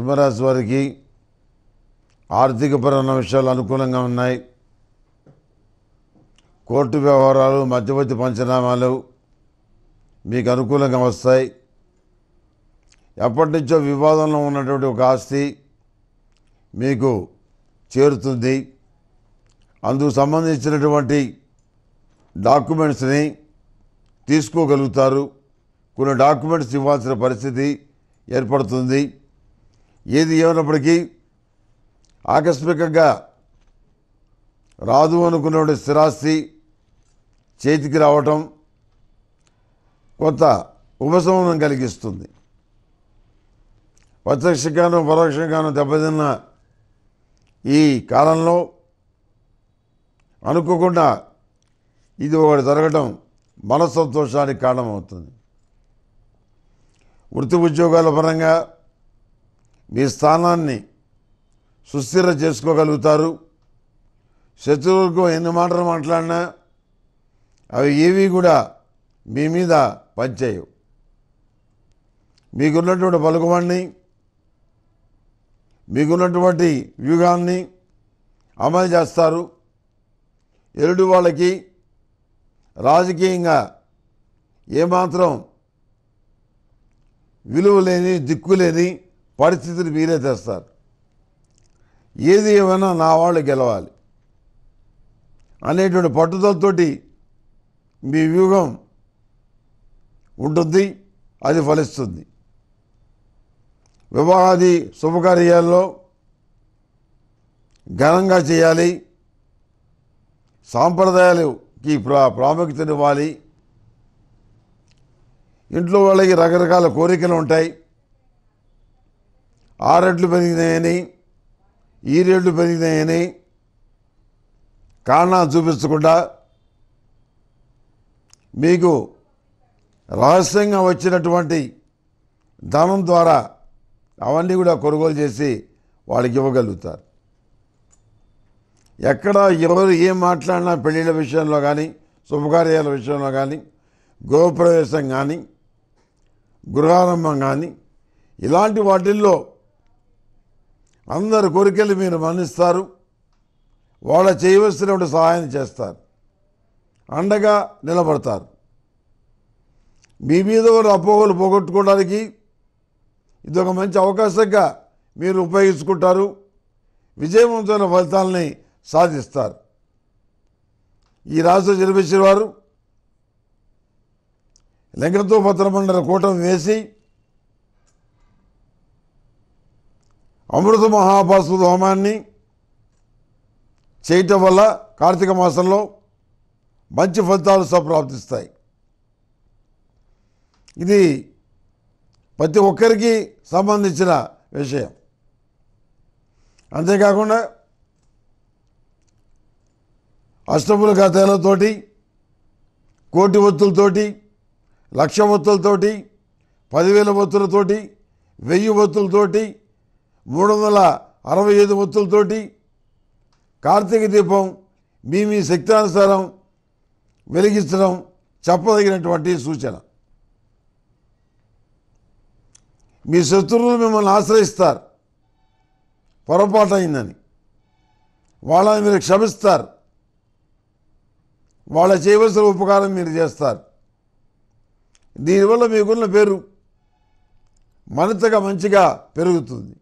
సింహరాశి వారికి ఆర్థిక పరమైన విషయాలు అనుకూలంగా ఉన్నాయి కోర్టు వ్యవహారాలు మధ్యవర్తి పంచనామాలు మీకు అనుకూలంగా వస్తాయి ఎప్పటి నుంచో వివాదంలో ఉన్నటువంటి ఒక ఆస్తి మీకు చేరుతుంది అందుకు సంబంధించినటువంటి డాక్యుమెంట్స్ని తీసుకోగలుగుతారు కొన్ని డాక్యుమెంట్స్ ఇవ్వాల్సిన పరిస్థితి ఏర్పడుతుంది ఏది ఏమైనప్పటికీ ఆకస్మికంగా రాదు అనుకున్నటువంటి స్థిరాస్తి చేతికి రావటం కొంత ఉపశమనం కలిగిస్తుంది ప్రత్యక్షంగాను పరోక్షంగాను దెబ్బతిన్న ఈ కాలంలో అనుకోకుండా ఇది ఒకటి జరగడం మనస్సంతోషానికి కారణమవుతుంది వృత్తి ఉద్యోగాల పరంగా మీ స్థానాన్ని సుస్థిర చేసుకోగలుగుతారు శత్రువులకు ఎన్ని మాటలు మాట్లాడినా అవి ఏవి కూడా మీ మీద పనిచేయవు మీకున్నటువంటి పలుకుబడిని మీకున్నటువంటి వ్యూహాన్ని అమలు చేస్తారు ఎరుడు వాళ్ళకి రాజకీయంగా ఏమాత్రం విలువ లేని దిక్కు లేని పరిస్థితిని మీరే తెస్తారు ఏది ఏమైనా నా వాళ్ళు గెలవాలి అనేటువంటి పట్టుదలతోటి మీ వ్యూహం ఉంటుంది అది ఫలిస్తుంది వివాహాది శుభకార్యాల్లో ఘనంగా చేయాలి సాంప్రదాయాలకి ప్రా ప్రాముఖ్యతనివ్వాలి ఇంట్లో వాళ్ళకి రకరకాల కోరికలు ఉంటాయి ఆ రెట్లు పెరిగినాయని ఈ రేట్లు పెరిగినాయని కారణాలు చూపించకుండా మీకు రహస్యంగా వచ్చినటువంటి ధనం ద్వారా అవన్నీ కూడా కొనుగోలు చేసి వాళ్ళకి ఇవ్వగలుగుతారు ఎక్కడ ఎవరు ఏం మాట్లాడినా పెళ్ళిళ్ళ విషయంలో కానీ శుభకార్యాల విషయంలో కానీ గృహప్రవేశం కానీ గృహారంభం కానీ ఇలాంటి వాటిల్లో అందరి కోరికలు మీరు మన్నిస్తారు వాళ్ళ చేయవలసినటువంటి సహాయం చేస్తారు అండగా నిలబడతారు మీ మీద వారు అపోహలు పోగొట్టుకోవడానికి ఇది ఒక మంచి అవకాశంగా మీరు ఉపయోగించుకుంటారు విజయవంతమైన ఫలితాలని సాధిస్తారు ఈ రాజు జన్మించిన వారు లింగతో భద్రమండల కూటమి వేసి అమృత మహాపాసుల హోమాన్ని చేయటం వల్ల కార్తీక మాసంలో మంచి ఫలితాలు సంప్రాప్తిస్తాయి ఇది ప్రతి ఒక్కరికి సంబంధించిన విషయం అంతేకాకుండా అష్టముల కథలతోటి కోటి ఒత్తులతోటి లక్ష ఒత్తులతోటి పదివేల ఒత్తులతోటి వెయ్యి ఒత్తులతోటి మూడు వందల అరవై ఐదు ఒత్తులతోటి కార్తీక దీపం మీ మీ శక్తానుసారం వెలిగించడం చెప్పదగినటువంటి సూచన మీ శత్రువులు మిమ్మల్ని ఆశ్రయిస్తారు పొరపాటు అయిందని వాళ్ళని మీరు క్షమిస్తారు వాళ్ళ చేయవలసిన ఉపకారం మీరు చేస్తారు దీనివల్ల మీకున్న పేరు మరింతగా మంచిగా పెరుగుతుంది